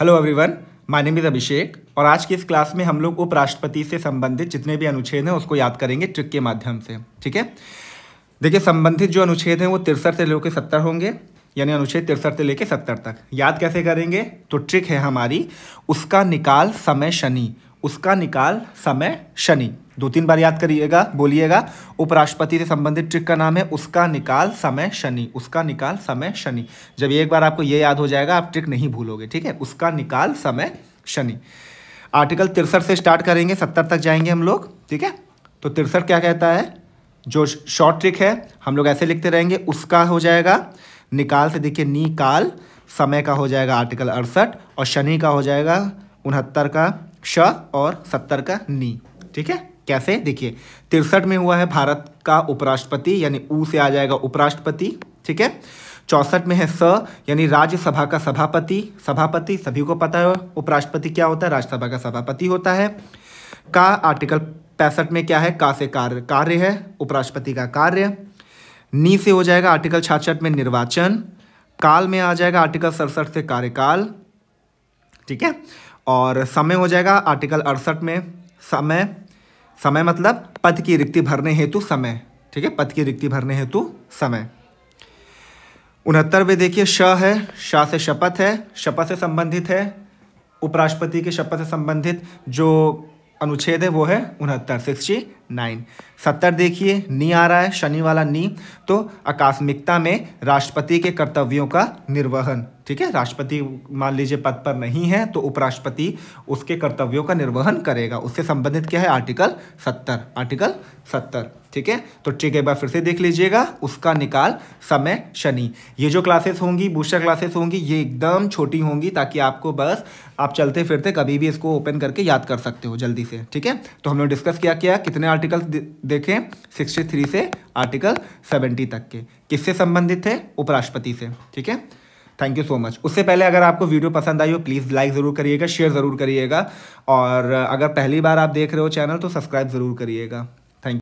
hello everyone my name is Abhishek और आज की इस क्लास में हम लोग उपराष्ट्रपति से संबंधित जितने भी अनुच्छेद हैं उसको याद करेंगे ट्रिक के माध्यम से ठीक है देखिए संबंधित जो अनुच्छेद हैं वो तिरसठ से लेकर सत्तर होंगे यानी अनुच्छेद तिरसठ से लेकर सत्तर तक याद कैसे करेंगे तो ट्रिक है हमारी उसका निकाल समय शनि उसका निकाल समय शनि दो तीन बार याद करिएगा बोलिएगा उपराष्ट्रपति से संबंधित ट्रिक का नाम है उसका निकाल समय शनि उसका निकाल समय शनि जब एक बार आपको यह याद हो जाएगा आप ट्रिक नहीं भूलोगे ठीक है उसका निकाल समय शनि आर्टिकल तिरसठ से स्टार्ट करेंगे सत्तर तक जाएंगे हम लोग ठीक है तो तिरसठ क्या कहता है जो शॉर्ट ट्रिक है हम लोग ऐसे लिखते रहेंगे उसका हो जाएगा निकाल से देखिए निकाल समय का हो जाएगा आर्टिकल अड़सठ और शनि का हो जाएगा उनहत्तर का क्ष और सत्तर का नी ठीक है कैसे देखिए तिरसठ में हुआ है भारत का उपराष्ट्रपति यानी ऊ से आ जाएगा उपराष्ट्रपति ठीक है चौसठ में है स यानी राज्यसभा का सभापति सभापति सभी को पता है उपराष्ट्रपति क्या होता है राज्यसभा का सभापति होता है का आर्टिकल पैंसठ में क्या है का से कार्य कार्य है उपराष्ट्रपति का कार्य नी से हो जाएगा आर्टिकल छाछठ में निर्वाचन काल में आ जाएगा आर्टिकल सड़सठ से कार्यकाल ठीक है और समय हो जाएगा आर्टिकल अड़सठ में समय समय मतलब पद की रिक्ति भरने हेतु समय ठीक है पद की रिक्ति भरने हेतु समय में देखिए श है शाह से शपथ है शपथ से संबंधित है उपराष्ट्रपति के शपथ से संबंधित जो अनुच्छेद है वो है उनहत्तर सिक्सटी नाइन सत्तर देखिए नी आ रहा है शनि वाला नी तो आकस्मिकता में राष्ट्रपति के कर्तव्यों का निर्वहन ठीक है राष्ट्रपति मान लीजिए पद पर नहीं है तो उपराष्ट्रपति उसके कर्तव्यों का निर्वहन करेगा उससे संबंधित क्या है आर्टिकल सत्तर आर्टिकल सत्तर ठीक है तो ठीक है बार फिर से देख लीजिएगा उसका निकाल समय शनि ये जो क्लासेस होंगी बूस्टर क्लासेस होंगी ये एकदम छोटी होंगी ताकि आपको बस आप चलते फिरते कभी भी इसको ओपन करके याद कर सकते हो जल्दी से ठीक है तो हमने डिस्कस क्या किया कितने आर्टिकल देखें 63 से आर्टिकल 70 तक के किससे संबंधित थे उपराष्ट्रपति से ठीक है थैंक यू सो मच उससे पहले अगर आपको वीडियो पसंद आई हो प्लीज़ लाइक ज़रूर करिएगा शेयर ज़रूर करिएगा और अगर पहली बार आप देख रहे हो चैनल तो सब्सक्राइब ज़रूर करिएगा